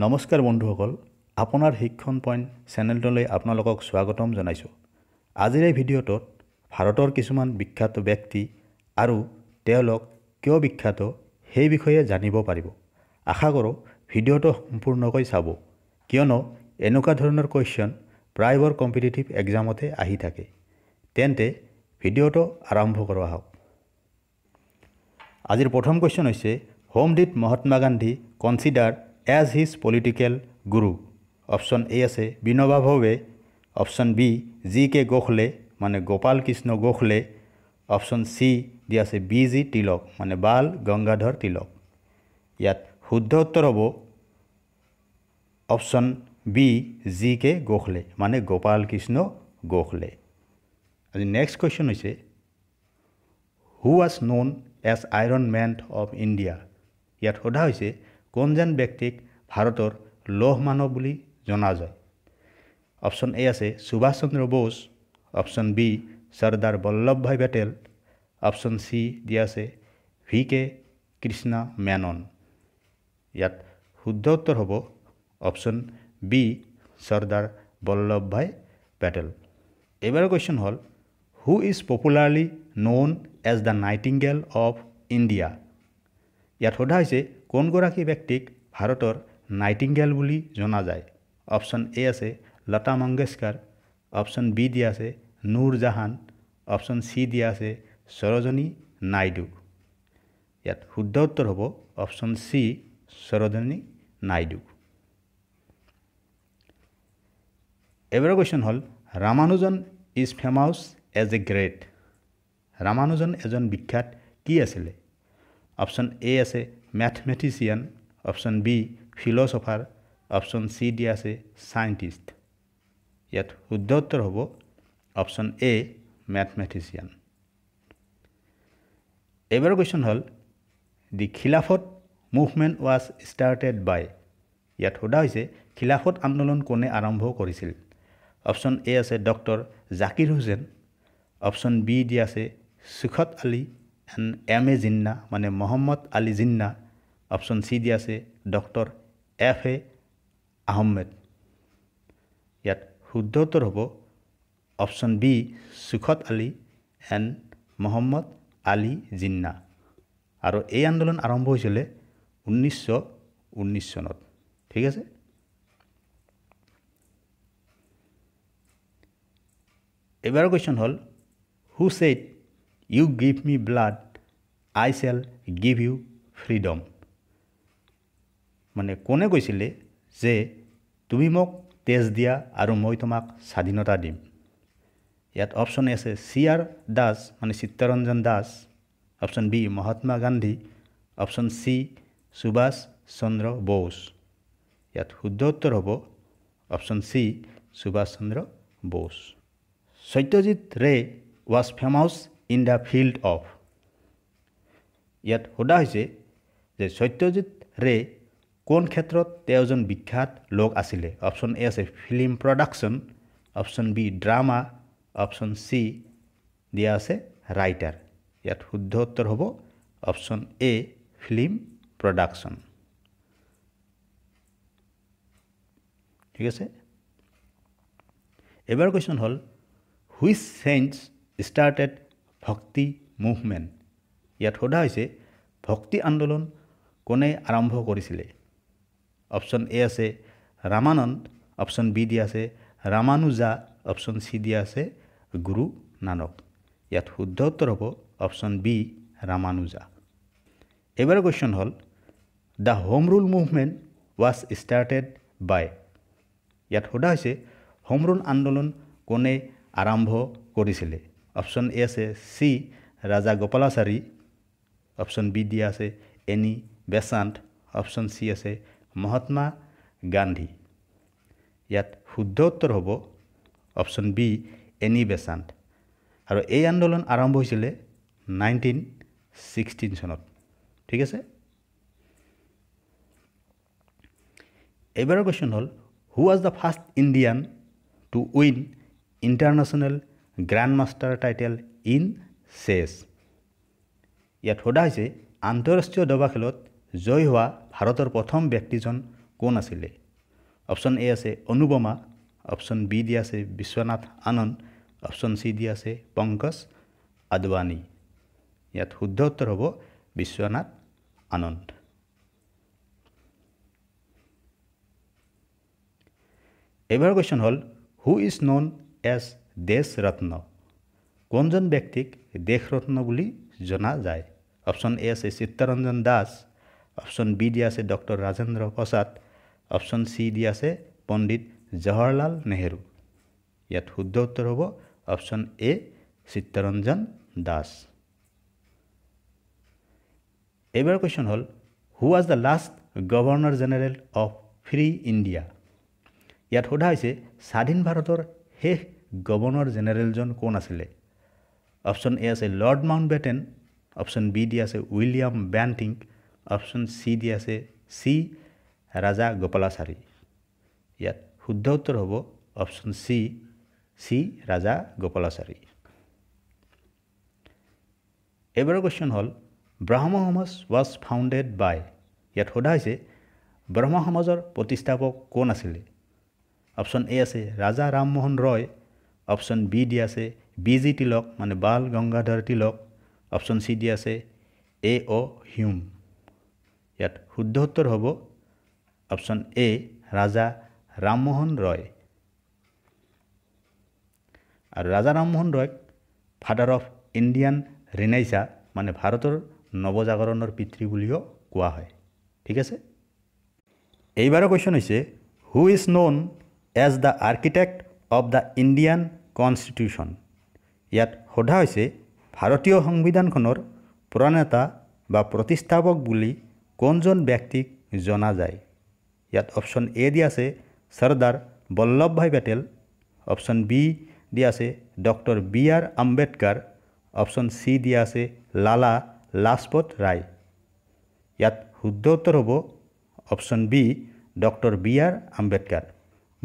নমস্কাৰ বন্ধুসকল আপোনাৰ শিক্ষণ পইণ্ট চেনেলটোলৈ আপোনালোকক স্বাগতম জনাইছোঁ আজিৰ এই ভিডিঅ'টোত ভাৰতৰ কিছুমান বিখ্যাত ব্যক্তি আৰু তেওঁলোক কিয় বিখ্যাত সেই বিষয়ে জানিব পাৰিব আশা কৰোঁ ভিডিঅ'টো সম্পূৰ্ণকৈ চাব কিয়নো এনেকুৱা ধৰণৰ কুৱেশ্যন প্ৰায়বোৰ কম্পিটিটিভ এক্সামতে আহি থাকে তেন্তে ভিডিঅ'টো আৰম্ভ কৰোঁ আহক আজিৰ প্ৰথম কুৱেশ্যন হৈছে whom did Mahatma Gandhi consider as his political guru option A আছে Vinoba Bhave option B G K Gokhale মানে গোপাল কৃষ্ণ গোখলে অপশ্যন চি দি আছে বি জি তিলক মানে বাল গংগাধৰ তিলক ইয়াত শুদ্ধ উত্তৰ হ'ব option B G K Gokhale মানে গোপাল কৃষ্ণ গোখলে আজি নেক্সট কুৱেশ্যন হৈছে who was known as iron man of India ইয়াত সোধা হৈছে কোন যেন ব্যক্তিক ভাৰতৰ লৌহ মানৱ বুলি জনা যায় অপশ্যন এ আছে Subhash Chandra Bose option B Sardar Vallabh bhai Patel option C দিয়া আছে ভি কে কৃষ্ণা মেনন ইয়াত শুদ্ধ উত্তৰ হ'ব অপশ্যন বি চৰ্দাৰ বল্লভ ভাই পেটেল এইবাৰ কুৱেশ্যন হ'ল who is popularly known as the nightingale of India ইয়াত সোধা হৈছে কোনগৰাকী ব্যক্তিক ভাৰতৰ নাইটিংগেল বুলি জনা যায় অপশ্যন এ আছে লতা মংগেশকাৰ অপশ্যন বি দিয়া আছে নূৰ জাহান অপশ্যন চি দিয়া আছে সৰজনী নাইডু ইয়াত শুদ্ধ উত্তৰ হ'ব অপশ্যন চি সৰজনী নাইডু এবাৰ কুৱেশ্যন হ'ল Ramanujan is famous as a great Ramanujan এজন বিখ্যাত কি আছিলে অপশ্যন এ আছে mathematician option B philosopher option C দিয়া আছে চাইণ্টিষ্ট ইয়াত শুদ্ধ উত্তৰ হ'ব অপশ্যন এ মেথমেটিচিয়ান এইবাৰ কুৱেশ্যন হ'ল দি খিলাফত মুভমেণ্ট ৱাজ ষ্টাৰ্টেড বাই ইয়াত সোধা হৈছে খিলাফত আন্দোলন কোনে আৰম্ভ কৰিছিল অপশ্যন এ আছে doctor Zakir Hussain option B দিয়া আছে Shaukat Ali and M A Jinnah মানে মহম্মদ আলী জিন্না অপশ্যন চি দি আছে ডক্টৰ এফ এ আহমেদ ইয়াত শুদ্ধ উত্তৰ হ'ব option B Shaukat Ali and Muhammad Ali Jinnah আৰু এই আন্দোলন আৰম্ভ হৈছিলে ঊনৈছশ ঊনৈছ চনত ঠিক আছে এইবাৰ কুৱেশ্যন হ'ল who said you give me blood I shall give you freedom মানে কোনে কৈছিলে যে তুমি মোক তেজ দিয়া আৰু মই তোমাক স্বাধীনতা দিম ইয়াত অপশ্যন আছে চি আৰ দাস মানে Chittaranjan Das option B Mahatma Gandhi option C Subhash Chandra Bose ইয়াত শুদ্ধ উত্তৰ হ'ব option C Subhash Chandra Bose Satyajit Ray was famous in the field of ইয়াত সোধা হৈছে যে সত্যজিৎ ৰে কোন ক্ষেত্ৰত তেওঁ এজন বিখ্যাত লোক আছিলে অপশ্যন এ আছে film production option B drama option C দিয়া আছে ৰাইটাৰ ইয়াত শুদ্ধ উত্তৰ হ'ব অপশ্যন এ ফিল্ম প্ৰডাকশ্যন ঠিক আছে এইবাৰ কুৱেশ্যন হ'ল which change started bhakti movement ইয়াত সোধা হৈছে ভক্তি আন্দোলন কোনে আৰম্ভ কৰিছিলে অপশ্যন এ আছে ৰামানন্দ অপশ্যন বি দিয়া আছে ৰামানুজা অপশ্যন চি দিয়া আছে গুৰু নানক ইয়াত শুদ্ধ উত্তৰ হ'ব অপশ্যন বি ৰামানুজা এইবাৰ কুৱেশ্যন হ'ল the home rule movement was started by ইয়াত সোধা হৈছে হোম ৰুল আন্দোলন কোনে আৰম্ভ কৰিছিলে অপশ্যন এ আছে C Rajagopalachari option B দিয়া আছে এনি বেচান্ত অপশ্যন চি আছে মহাত্মা গান্ধী ইয়াত শুদ্ধ উত্তৰ হ'ব অপশ্যন বি এনি বেচান্ত আৰু এই আন্দোলন আৰম্ভ হৈছিলে নাইনটিন ছিক্সটিন চনত ঠিক আছে এইবাৰৰ কুৱেশ্যন হ'ল who was the first Indian to win international grandmaster title in chess ইয়াত সোধা হৈছে আন্তঃৰাষ্ট্ৰীয় দবা খেলত জয় হোৱা ভাৰতৰ প্ৰথম ব্যক্তিজন কোন আছিলে অপশ্যন এ আছে অনুপমা অপশ্যন বি দি আছে বিশ্বনাথ আনন্দ অপশ্যন চি দি আছে পংকজ আদৱানী ইয়াত শুদ্ধ উত্তৰ হ'ব বিশ্বনাথ আনন্দ এইবাৰ কুৱেশ্যন হ'ল হু ইজ নন এজ দেশ ৰত্ন কোনজন ব্যক্তিক দেশ ৰত্ন বুলি জনা যায় অপশ্যন এ আছে চিত্তৰঞ্জন দাস অপশ্যন বি দি আছে doctor Rajendra Prasad option C দি আছে পণ্ডিত জৱাহৰলাল নেহৰু ইয়াত শুদ্ধ উত্তৰ হ'ব অপশ্যন এ চিত্তৰঞ্জন দাস এইবাৰ কুৱেশ্যন হ'ল who was the last governor general of free India ইয়াত সোধা হৈছে স্বাধীন ভাৰতৰ শেষ গভৰ্ণৰ জেনেৰেলজন কোন আছিলে অপশ্যন এ আছে lord Mountbatten option B দি আছে উইলিয়াম বেণ্টিং অপশ্যন চি দি আছে চি ৰাজা গোপালাচাৰী ইয়াত শুদ্ধ উত্তৰ হ'ব option C C Rajagopalachari এইবাৰৰ কুৱেশ্যন হ'ল ব্ৰহ্ম সমাজ ৱাজ ফাউণ্ডেড বাই ইয়াত সোধা হৈছে ব্ৰহ্ম সমাজৰ প্ৰতিষ্ঠাপক কোন আছিলে অপশ্যন এ আছে ৰাজা ৰামমোহন ৰয় অপশ্যন বি দিয়া আছে বি জি তিলক মানে বাল গংগাধৰ তিলক অপশ্যন চি দিয়া আছে এ অ হিউম ইয়াত শুদ্ধ উত্তৰ হ'ব অপশ্যন এ ৰাজা ৰামমোহন ৰয় আৰু ৰাজা ৰামমোহন ৰয়ক ফাদাৰ অফ ইণ্ডিয়ান ৰিনাইচা মানে ভাৰতৰ নৱজাগৰণৰ পিতৃ বুলিও কোৱা হয় ঠিক আছে এইবাৰৰ কুৱেশ্যন হৈছে who is known as the architect of the Indian constitution ইয়াত সোধা হৈছে ভাৰতীয় সংবিধানখনৰ প্ৰণেতা বা প্ৰতিষ্ঠাপক বুলি কোনজন ব্যক্তিক জনা যায় ইয়াত অপশ্যন এ দি আছে চৰ্দাৰ বল্লভ ভাই পেটেল অপশ্যন বি দি আছে doctor B R Ambedkar option C দি আছে লালা লাজপত ৰায় ইয়াত শুদ্ধ উত্তৰ হ'ব option B doctor B R Ambedkar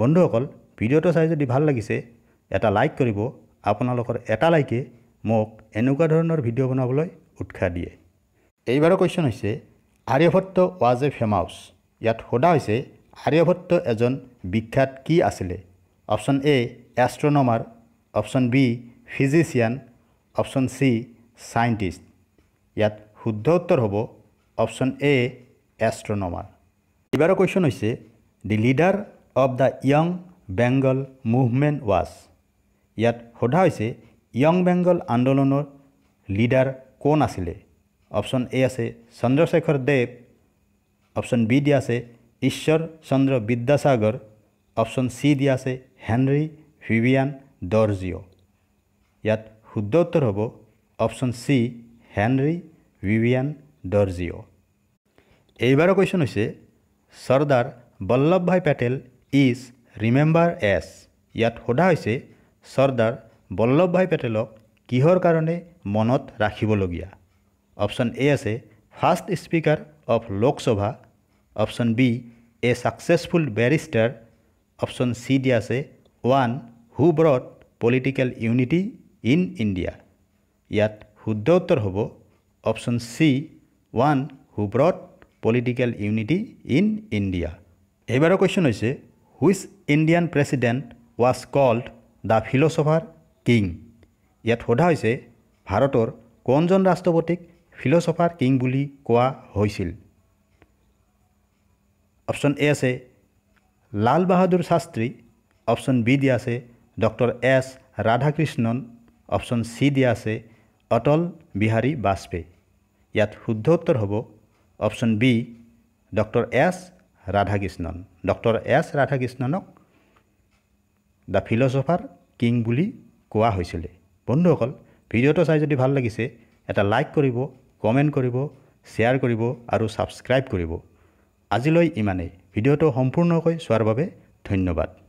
বন্ধুসকল ভিডিঅ'টো চাই যদি ভাল লাগিছে এটা লাইক কৰিব আপোনালোকৰ এটা লাইকে মোক এনেকুৱা ধৰণৰ ভিডিঅ' বনাবলৈ উৎসাহ দিয়ে এইবাৰৰ কুৱেশ্যন হৈছে আৰ্যভট্ট ৱাজ এ ফেমাউচ ইয়াত সোধা হৈছে আৰ্যভট্ট এজন বিখ্যাত কি আছিলে option A astronomer option B physician option C scientist ইয়াত শুদ্ধ উত্তৰ হ'ব অপশ্যন এ এষ্ট্ৰনমাৰ এইবাৰৰ কুৱেশ্যন হৈছে the leader of the young Bengal movement was ইয়াত সোধা হৈছে য়ং বেংগল আন্দোলনৰ লিডাৰ কোন আছিলে অপশ্যন এ আছে চন্দ্ৰশেখৰ দেৱ অপশ্যন বি দিয়া আছে ঈশ্বৰ চন্দ্ৰ বিদ্যাসাগৰ অপশ্যন চি দিয়া আছে হেনৰি ভিভিয়ান দৰ্জিঅ' ইয়াত শুদ্ধ উত্তৰ হ'ব option C Henry Vivian Derozio' এইবাৰৰ কুৱেশ্যন হৈছে Sardar Vallabh bhai Patel is remember S ইয়াত সোধা হৈছে চৰ্দাৰ বল্লভ ভাই পেটেলক কিহৰ কাৰণে মনত ৰাখিবলগীয়া অপশ্যন এ আছে first speaker of Lok Sabha option B a successful barrister option C দিয়া আছে one who brought political unity in India ইয়াত শুদ্ধ উত্তৰ হ'ব option C one who brought political unity in India এইবাৰৰ কুৱেশ্যন হৈছে which Indian president was called the philosopher king ইয়াত সোধা হৈছে ভাৰতৰ কোনজন ৰাষ্ট্ৰপতিক ফিলচফাৰ কিং বুলি কোৱা হৈছিল অপশ্যন এ আছে লাল বাহাদুৰ শাস্ত্ৰী অপশ্যন বি দিয়া আছে doctor S Radhakrishnan option C দিয়া আছে অটল বিহাৰী বাজপেয়ী ইয়াত শুদ্ধ উত্তৰ হ'ব option B doctor S Radhakrishnan doctor S ৰাধাকৃষ্ণনক দ্য ফিলচফাৰ কিং বুলি কোৱা হৈছিলে বন্ধুসকল ভিডিঅ'টো চাই যদি ভাল লাগিছে এটা লাইক কৰিব কমেণ্ট কৰিব শ্বেয়াৰ কৰিব আৰু ছাবস্ক্ৰাইব কৰিব আজিলৈ ইমানেই ভিডিঅ'টো সম্পূৰ্ণকৈ চোৱাৰ বাবে ধন্যবাদ